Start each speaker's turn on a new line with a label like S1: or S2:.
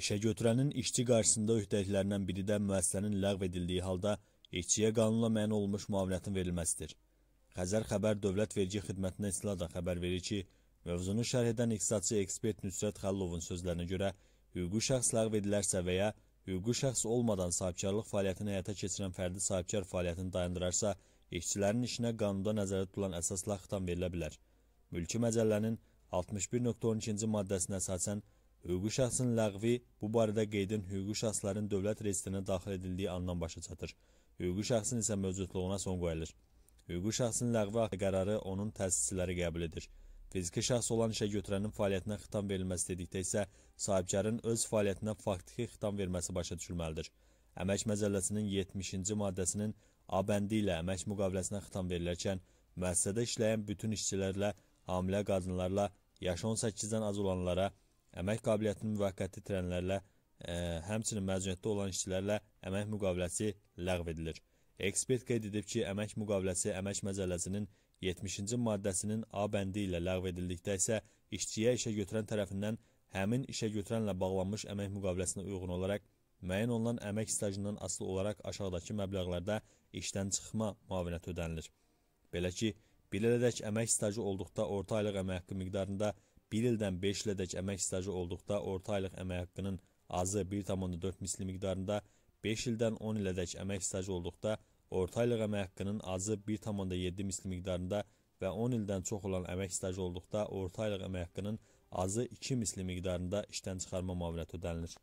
S1: İşə götürənin işçi qarşısında öhdəklərindən biri də müəssisənin ləğv edildiyi halda işçiyə qanunla məni olmuş müavinətin verilməsidir. Xəzər xəbər Dövlət Vergi Xidmətinə istiladan xəbər verir ki, mövzunu şərh edən iqtisadçı ekspert Nüsrət Xəllovun sözlərinə görə, hüquqi şəxs ləğv edilərsə və ya hüquqi şəxs olmadan sahibkarlıq fəaliyyətini həyata keçirən fərdi sahibkar fəaliyyətini dayandırarsa, işçilərin işinə qanunda nəzərdə tutulan əsasla xitam verilə bilər. Mülki məcəllənin 61.12-ci maddəsinə əsasən Hüquqi şəxsin ləğvi bu barədə qeydin hüquqi şəxslərin dövlət reyestrinə daxil edildiyi andan başa çatır. Hüquqi şəxsin isə mövcudluğuna son qoyulur. Hüquqi şəxsin ləğvi haqqı qərarı onun təsisçiləri qəbul edir. Fiziki şəxs olan işə götürənin fəaliyyətinə xitam verilməsi dedikdə isə sahibkarın öz fəaliyyətinə faktiki xitam verməsi başa düşülməlidir. Əmək Məcəlləsinin 70-ci maddəsinin A bəndi ilə əmək müqaviləsinə xitam verilərkən, müəssisədə işləyən bütün işçilərlə, hamilə qadınlarla, yaşı 18-dən az olanlara, Əmək qabiliyyətinin müvəqqəti itirənlərlə, ə, e, həmçinin məcuniyyətdə olan işçilərlə əmək müqaviləsi ləğv edilir. Ekspert qeyd edib ki, əmək müqaviləsi əmək məcəlləsinin 70-ci maddəsinin A bəndi ilə ləğv edildikdə isə işçiyə işə götürən tərəfindən həmin işə götürənlə bağlanmış əmək müqaviləsinə uyğun olaraq müəyyən olunan əmək stajından asılı olaraq aşağıdakı məbləğlərdə işdən çıxma müavinəti ödənilir. Belə ki, bilərədək əmək stajı olduqda orta aylıq əmək haqqı miqdarında 1 ildən 5 ilədək əmək stajı olduqda orta aylıq əmək haqqının azı 1,4 misli miqdarında, 5 ildən 10 ilədək əmək stajı olduqda orta aylıq əmək haqqının azı 1,7 misli miqdarında və 10 ildən çox olan əmək stajı olduqda orta aylıq əmək haqqının azı 2 misli miqdarında işdən çıxarma müavinəti ödənilir.